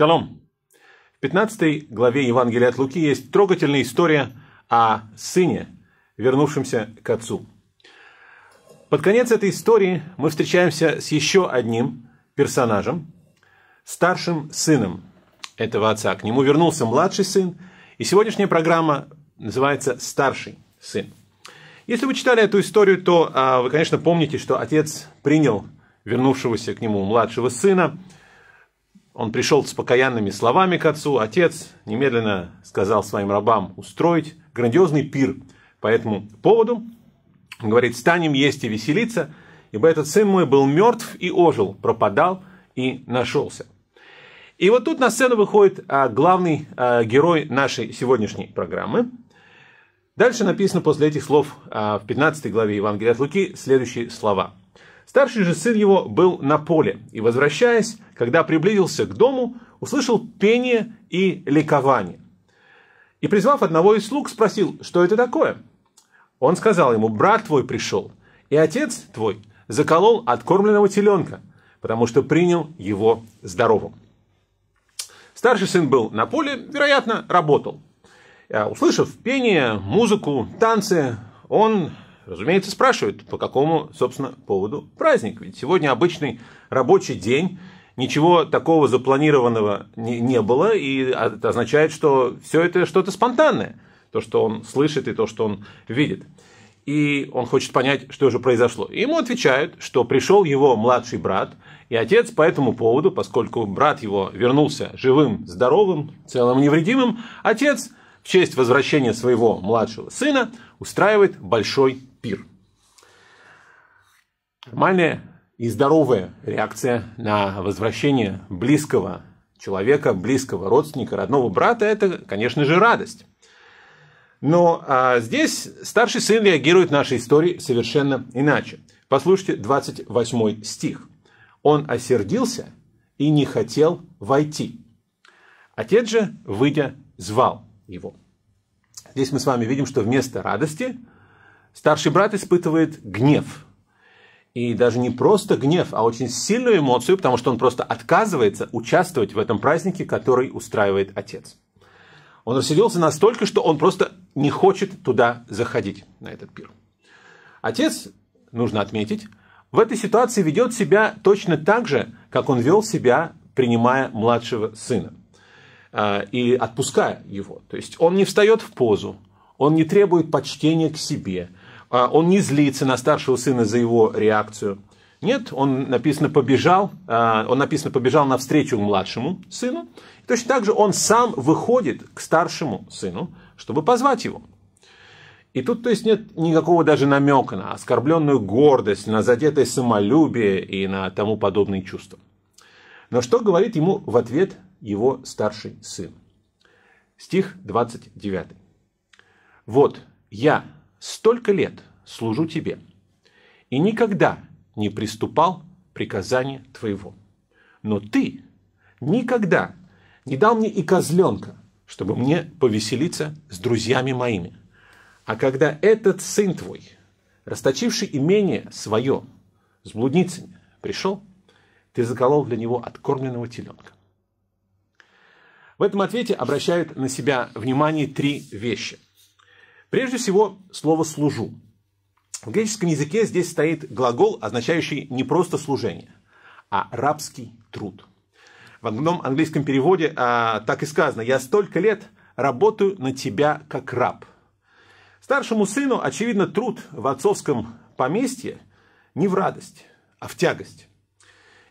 Шалом! В 15 главе Евангелия от Луки есть трогательная история о сыне, вернувшемся к отцу. Под конец этой истории мы встречаемся с еще одним персонажем, старшим сыном этого отца. К нему вернулся младший сын, и сегодняшняя программа называется «Старший сын». Если вы читали эту историю, то а, вы, конечно, помните, что отец принял вернувшегося к нему младшего сына – он пришел с покаянными словами к отцу. Отец немедленно сказал своим рабам устроить грандиозный пир по этому поводу. Он говорит, станем есть и веселиться, ибо этот сын мой был мертв и ожил, пропадал и нашелся. И вот тут на сцену выходит а, главный а, герой нашей сегодняшней программы. Дальше написано после этих слов а, в 15 главе Евангелия от Луки следующие слова – Старший же сын его был на поле, и, возвращаясь, когда приблизился к дому, услышал пение и ликование. И, призвав одного из слуг, спросил, что это такое? Он сказал ему, брат твой пришел, и отец твой заколол откормленного теленка, потому что принял его здоровым. Старший сын был на поле, вероятно, работал. Э, услышав пение, музыку, танцы, он Разумеется, спрашивают, по какому, собственно, поводу праздник. Ведь сегодня обычный рабочий день, ничего такого запланированного не, не было, и а, это означает, что все это что-то спонтанное, то, что он слышит и то, что он видит. И он хочет понять, что же произошло. И ему отвечают, что пришел его младший брат, и отец по этому поводу, поскольку брат его вернулся живым, здоровым, целым невредимым, отец в честь возвращения своего младшего сына устраивает большой пир. Нормальная и здоровая реакция на возвращение близкого человека, близкого родственника, родного брата – это, конечно же, радость. Но а здесь старший сын реагирует в нашей истории совершенно иначе. Послушайте 28 стих. «Он осердился и не хотел войти. Отец же, выйдя, звал его». Здесь мы с вами видим, что вместо радости старший брат испытывает гнев. И даже не просто гнев, а очень сильную эмоцию, потому что он просто отказывается участвовать в этом празднике, который устраивает отец. Он рассиделся настолько, что он просто не хочет туда заходить, на этот пир. Отец, нужно отметить, в этой ситуации ведет себя точно так же, как он вел себя, принимая младшего сына. Э, и отпуская его. То есть он не встает в позу, он не требует почтения к себе, а он не злится на старшего сына за его реакцию. Нет, он написано побежал, э, он написано побежал навстречу младшему сыну. И точно так же он сам выходит к старшему сыну, чтобы позвать его. И тут, то есть, нет никакого даже намека на оскорбленную гордость, на задетое самолюбие и на тому подобные чувства. Но что говорит ему в ответ его старший сын. Стих 29. «Вот я столько лет служу тебе, и никогда не приступал приказания твоего. Но ты никогда не дал мне и козленка, чтобы мне повеселиться с друзьями моими. А когда этот сын твой, расточивший имение свое с блудницами, пришел, ты заколол для него откормленного теленка. В этом ответе обращают на себя внимание три вещи. Прежде всего, слово «служу». В греческом языке здесь стоит глагол, означающий не просто служение, а рабский труд. В одном английском переводе а, так и сказано «Я столько лет работаю на тебя как раб». Старшему сыну, очевидно, труд в отцовском поместье не в радость, а в тягость.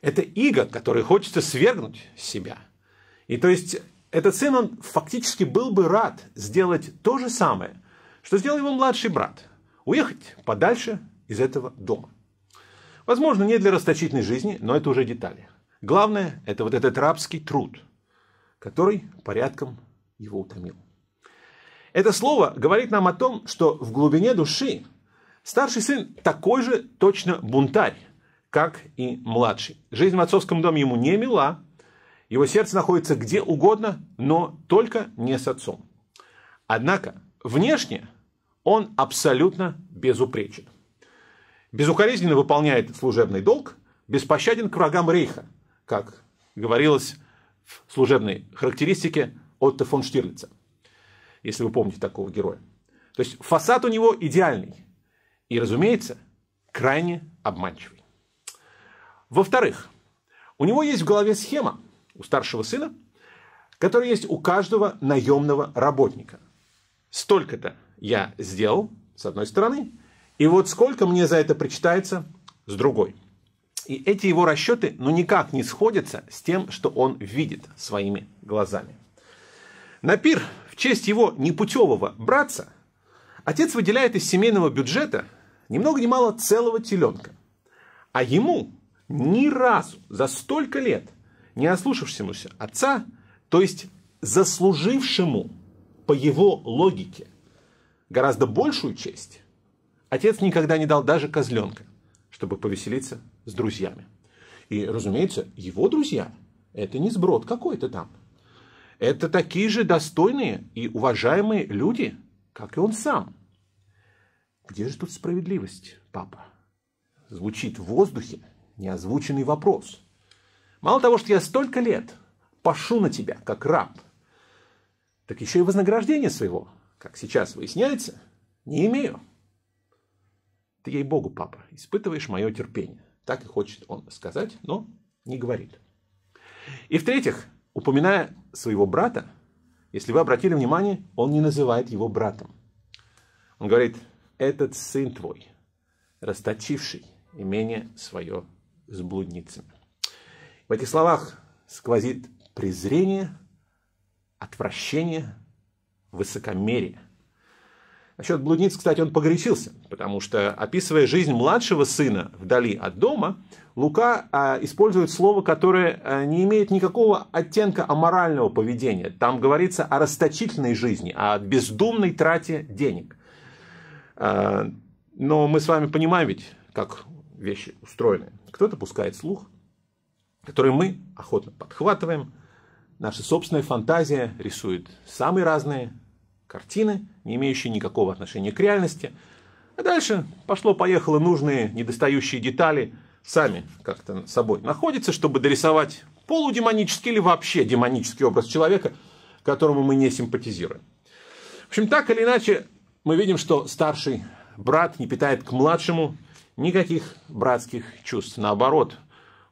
Это иго, который хочется свергнуть с себя. И то есть этот сын, он фактически был бы рад сделать то же самое, что сделал его младший брат. Уехать подальше из этого дома. Возможно, не для расточительной жизни, но это уже детали. Главное, это вот этот рабский труд, который порядком его утомил. Это слово говорит нам о том, что в глубине души старший сын такой же точно бунтарь, как и младший. Жизнь в отцовском доме ему не мила, его сердце находится где угодно, но только не с отцом. Однако внешне он абсолютно безупречен. Безукоризненно выполняет служебный долг, беспощаден к врагам Рейха, как говорилось в служебной характеристике Отто фон Штирлица, если вы помните такого героя. То есть фасад у него идеальный и, разумеется, крайне обманчивый. Во-вторых, у него есть в голове схема, у старшего сына, который есть у каждого наемного работника. Столько-то я сделал, с одной стороны, и вот сколько мне за это причитается, с другой. И эти его расчеты ну никак не сходятся с тем, что он видит своими глазами. На пир в честь его непутевого братца отец выделяет из семейного бюджета ни много ни мало целого теленка. А ему ни разу за столько лет – не ослушавшемуся отца, то есть заслужившему по его логике гораздо большую честь, отец никогда не дал даже козленка, чтобы повеселиться с друзьями. И, разумеется, его друзья – это не сброд какой-то там. Это такие же достойные и уважаемые люди, как и он сам. Где же тут справедливость, папа? Звучит в воздухе неозвученный вопрос – Мало того, что я столько лет пошу на тебя, как раб, так еще и вознаграждение своего, как сейчас выясняется, не имею. Ты ей-богу, папа, испытываешь мое терпение. Так и хочет он сказать, но не говорит. И в-третьих, упоминая своего брата, если вы обратили внимание, он не называет его братом. Он говорит, этот сын твой, расточивший имение свое с блудницами. В этих словах сквозит презрение, отвращение, высокомерие. Насчет блудниц, кстати, он погорячился, потому что, описывая жизнь младшего сына вдали от дома, Лука а, использует слово, которое а, не имеет никакого оттенка аморального поведения. Там говорится о расточительной жизни, о бездумной трате денег. А, но мы с вами понимаем ведь, как вещи устроены. Кто-то пускает слух, которые мы охотно подхватываем. Наша собственная фантазия рисует самые разные картины, не имеющие никакого отношения к реальности. А дальше пошло-поехало нужные недостающие детали сами как-то собой находятся, чтобы дорисовать полудемонический или вообще демонический образ человека, которому мы не симпатизируем. В общем, так или иначе, мы видим, что старший брат не питает к младшему никаких братских чувств. Наоборот,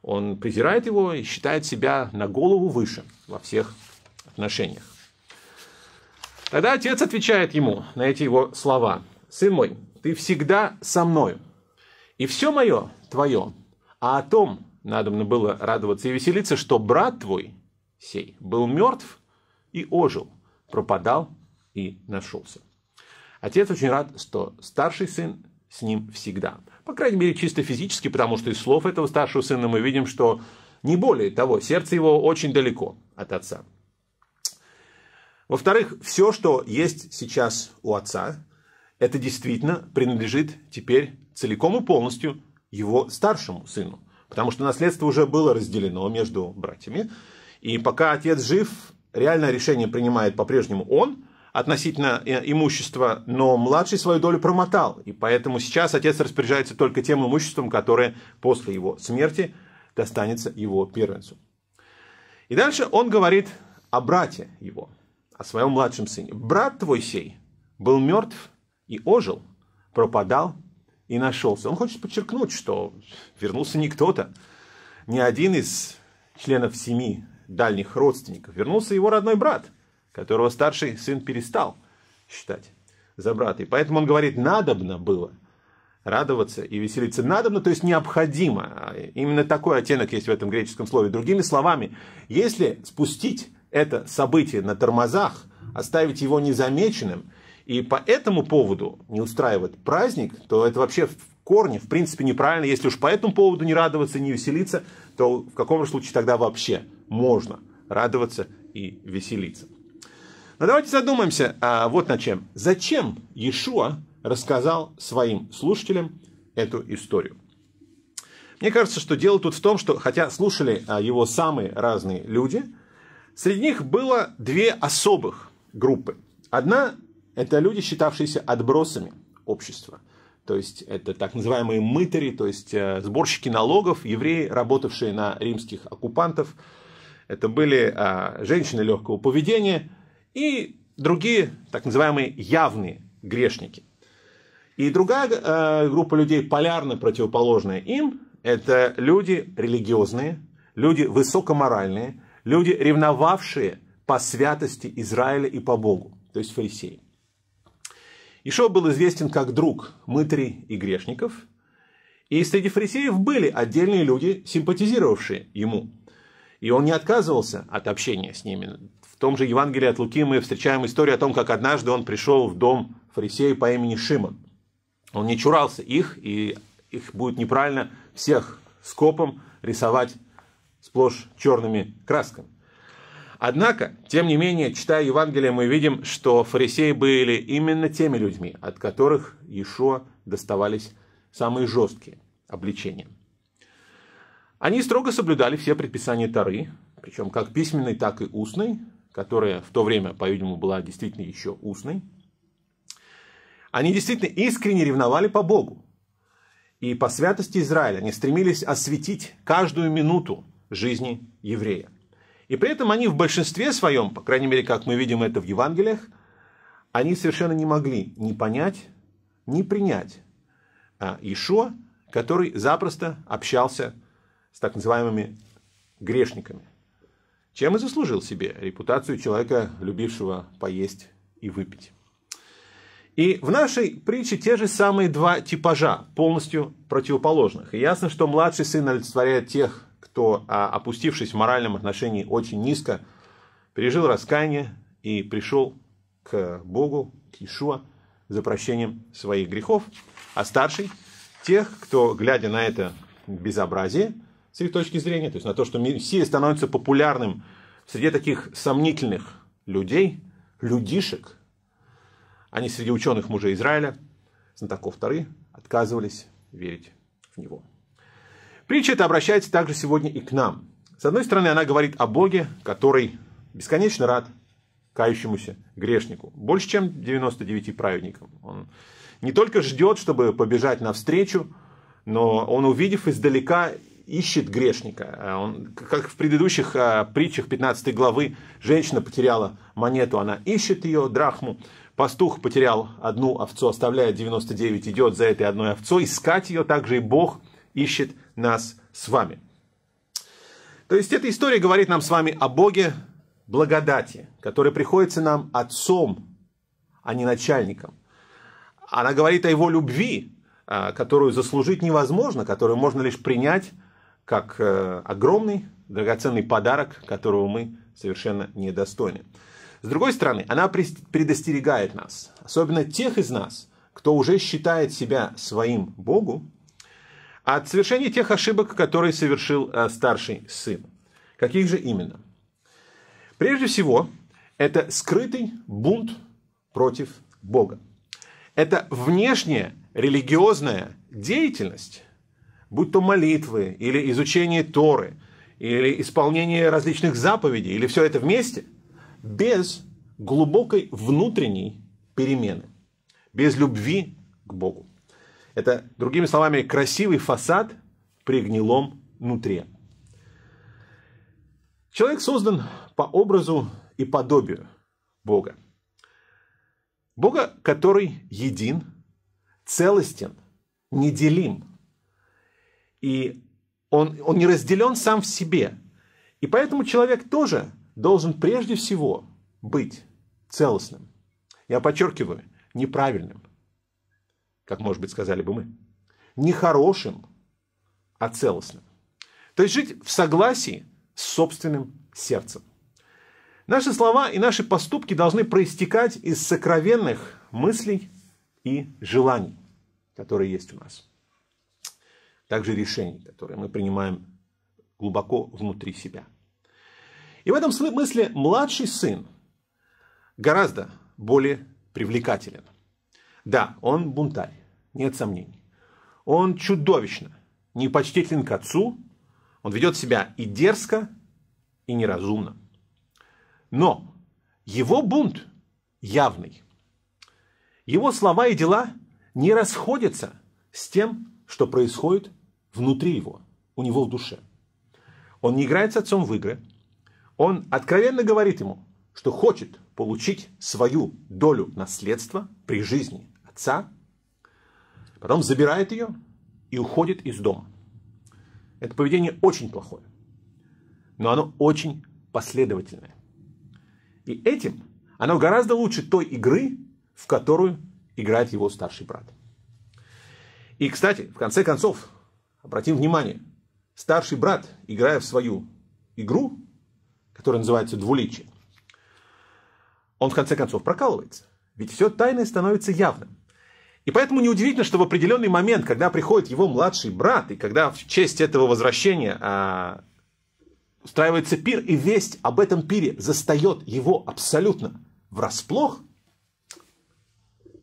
он презирает его и считает себя на голову выше во всех отношениях. Тогда отец отвечает ему на эти его слова. «Сын мой, ты всегда со мною, и все мое твое, а о том надо было радоваться и веселиться, что брат твой сей был мертв и ожил, пропадал и нашелся». Отец очень рад, что старший сын с ним всегда. По крайней мере, чисто физически, потому что из слов этого старшего сына мы видим, что не более того, сердце его очень далеко от отца. Во-вторых, все, что есть сейчас у отца, это действительно принадлежит теперь целиком и полностью его старшему сыну. Потому что наследство уже было разделено между братьями. И пока отец жив, реальное решение принимает по-прежнему он, относительно э, имущества, но младший свою долю промотал. И поэтому сейчас отец распоряжается только тем имуществом, которое после его смерти достанется его первенцу. И дальше он говорит о брате его, о своем младшем сыне. «Брат твой сей был мертв и ожил, пропадал и нашелся». Он хочет подчеркнуть, что вернулся не кто-то, не один из членов семи дальних родственников. Вернулся его родной брат – которого старший сын перестал считать за брата. И поэтому он говорит, надобно было радоваться и веселиться. Надобно, то есть необходимо. Именно такой оттенок есть в этом греческом слове. Другими словами, если спустить это событие на тормозах, оставить его незамеченным, и по этому поводу не устраивать праздник, то это вообще в корне, в принципе, неправильно. Если уж по этому поводу не радоваться, не веселиться, то в каком же случае тогда вообще можно радоваться и веселиться? Но давайте задумаемся а, вот над чем. Зачем Иешуа рассказал своим слушателям эту историю? Мне кажется, что дело тут в том, что хотя слушали а, его самые разные люди, среди них было две особых группы. Одна – это люди, считавшиеся отбросами общества. То есть это так называемые мытари, то есть э, сборщики налогов, евреи, работавшие на римских оккупантов. Это были а, женщины легкого поведения – и другие так называемые явные грешники. И другая э, группа людей, полярно противоположная им, это люди религиозные, люди высокоморальные, люди, ревновавшие по святости Израиля и по Богу, то есть фарисеи. Ишо был известен как друг мытарей и грешников, и среди фарисеев были отдельные люди, симпатизировавшие ему. И он не отказывался от общения с ними том же Евангелии от Луки мы встречаем историю о том, как однажды он пришел в дом фарисея по имени Шимон. Он не чурался их, и их будет неправильно всех скопом рисовать сплошь черными красками. Однако, тем не менее, читая Евангелие, мы видим, что фарисеи были именно теми людьми, от которых Иешуа доставались самые жесткие обличения. Они строго соблюдали все предписания Тары, причем как письменной, так и устной, которая в то время, по-видимому, была действительно еще устной, они действительно искренне ревновали по Богу и по святости Израиля. Они стремились осветить каждую минуту жизни еврея. И при этом они в большинстве своем, по крайней мере, как мы видим это в Евангелиях, они совершенно не могли ни понять, ни принять а, Ишуа, который запросто общался с так называемыми грешниками – чем и заслужил себе репутацию человека, любившего поесть и выпить. И в нашей притче те же самые два типажа, полностью противоположных. И ясно, что младший сын олицетворяет тех, кто, а, опустившись в моральном отношении очень низко, пережил раскаяние и пришел к Богу, к Ишуа, за прощением своих грехов. А старший – тех, кто, глядя на это безобразие – с их точки зрения, то есть на то, что Мессия становится популярным среди таких сомнительных людей, людишек, а не среди ученых мужей Израиля, знатоков Тары, отказывались верить в него. Притча эта обращается также сегодня и к нам. С одной стороны, она говорит о Боге, который бесконечно рад кающемуся грешнику, больше, чем 99 праведникам. Он не только ждет, чтобы побежать навстречу, но он, увидев издалека, ищет грешника. А он, как в предыдущих а, притчах 15 главы, женщина потеряла монету, она ищет ее, драхму. Пастух потерял одну овцу, оставляет 99, идет за этой одной овцой. Искать ее также и Бог ищет нас с вами. То есть эта история говорит нам с вами о Боге благодати, который приходится нам отцом, а не начальником. Она говорит о его любви, а, которую заслужить невозможно, которую можно лишь принять как э, огромный драгоценный подарок, которого мы совершенно недостойны. С другой стороны, она предостерегает нас, особенно тех из нас, кто уже считает себя своим Богу, от совершения тех ошибок, которые совершил э, старший сын. Каких же именно? Прежде всего, это скрытый бунт против Бога. Это внешняя религиозная деятельность, будь то молитвы или изучение Торы, или исполнение различных заповедей, или все это вместе, без глубокой внутренней перемены, без любви к Богу. Это, другими словами, красивый фасад при гнилом нутре. Человек создан по образу и подобию Бога. Бога, который един, целостен, неделим, и он, он не разделен сам в себе. И поэтому человек тоже должен прежде всего быть целостным. Я подчеркиваю, неправильным, как, может быть, сказали бы мы. Не хорошим, а целостным. То есть жить в согласии с собственным сердцем. Наши слова и наши поступки должны проистекать из сокровенных мыслей и желаний, которые есть у нас также решений, которые мы принимаем глубоко внутри себя. И в этом смысле младший сын гораздо более привлекателен. Да, он бунтарь, нет сомнений. Он чудовищно непочтителен к отцу, он ведет себя и дерзко, и неразумно. Но его бунт явный. Его слова и дела не расходятся с тем, что происходит внутри его, у него в душе. Он не играет с отцом в игры. Он откровенно говорит ему, что хочет получить свою долю наследства при жизни отца. Потом забирает ее и уходит из дома. Это поведение очень плохое. Но оно очень последовательное. И этим оно гораздо лучше той игры, в которую играет его старший брат. И, кстати, в конце концов, Обратим внимание, старший брат, играя в свою игру, которая называется двуличие, он в конце концов прокалывается. Ведь все тайное становится явным. И поэтому неудивительно, что в определенный момент, когда приходит его младший брат, и когда в честь этого возвращения а, устраивается пир, и весть об этом пире застает его абсолютно врасплох,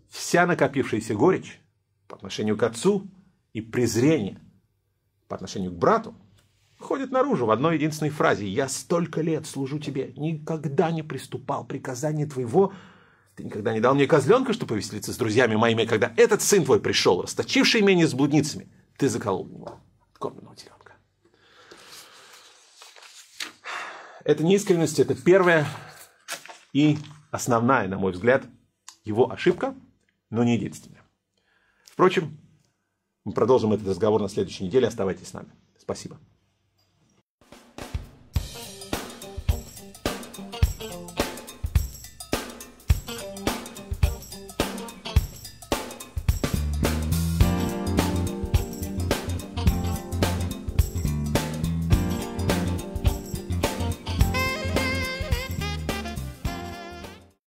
вся накопившаяся горечь по отношению к отцу и презрение отношению к брату, выходит наружу в одной единственной фразе «Я столько лет служу тебе, никогда не приступал приказания твоего, ты никогда не дал мне козленка, чтобы повеселиться с друзьями моими, когда этот сын твой пришел, расточивший имение с блудницами, ты заколол его, кормленного теленка». Это неискренность, это первая и основная, на мой взгляд, его ошибка, но не единственная. Впрочем, мы продолжим этот разговор на следующей неделе. Оставайтесь с нами. Спасибо.